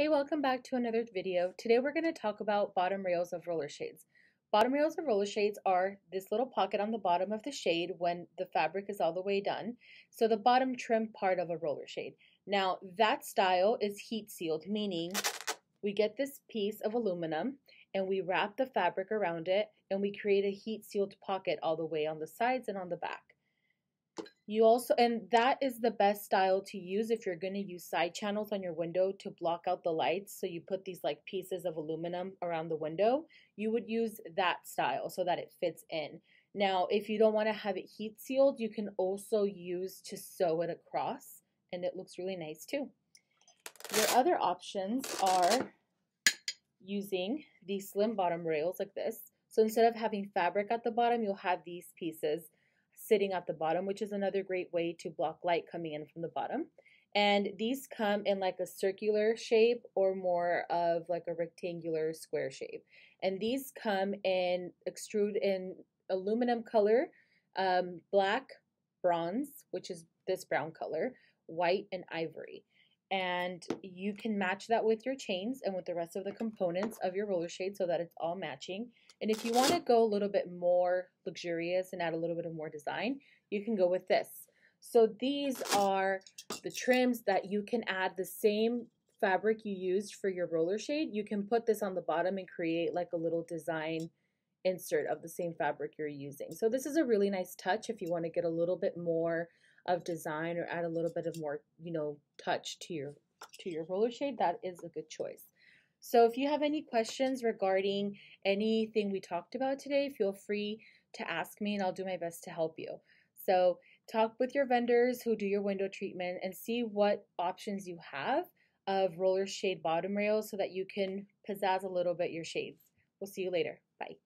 Hey, welcome back to another video. Today we're going to talk about bottom rails of roller shades. Bottom rails of roller shades are this little pocket on the bottom of the shade when the fabric is all the way done. So the bottom trim part of a roller shade. Now that style is heat sealed, meaning we get this piece of aluminum and we wrap the fabric around it and we create a heat sealed pocket all the way on the sides and on the back. You also, and that is the best style to use if you're going to use side channels on your window to block out the lights. So you put these like pieces of aluminum around the window. You would use that style so that it fits in. Now, if you don't want to have it heat sealed, you can also use to sew it across and it looks really nice too. Your other options are using these slim bottom rails like this. So instead of having fabric at the bottom, you'll have these pieces sitting at the bottom, which is another great way to block light coming in from the bottom. And these come in like a circular shape or more of like a rectangular square shape. And these come in extrude in aluminum color, um, black, bronze, which is this brown color, white, and ivory and you can match that with your chains and with the rest of the components of your roller shade so that it's all matching. And if you want to go a little bit more luxurious and add a little bit of more design, you can go with this. So these are the trims that you can add the same fabric you used for your roller shade. You can put this on the bottom and create like a little design insert of the same fabric you're using. So this is a really nice touch if you want to get a little bit more of design or add a little bit of more, you know, touch to your to your roller shade, that is a good choice. So if you have any questions regarding anything we talked about today, feel free to ask me and I'll do my best to help you. So talk with your vendors who do your window treatment and see what options you have of roller shade bottom rails so that you can pizzazz a little bit your shades. We'll see you later. Bye.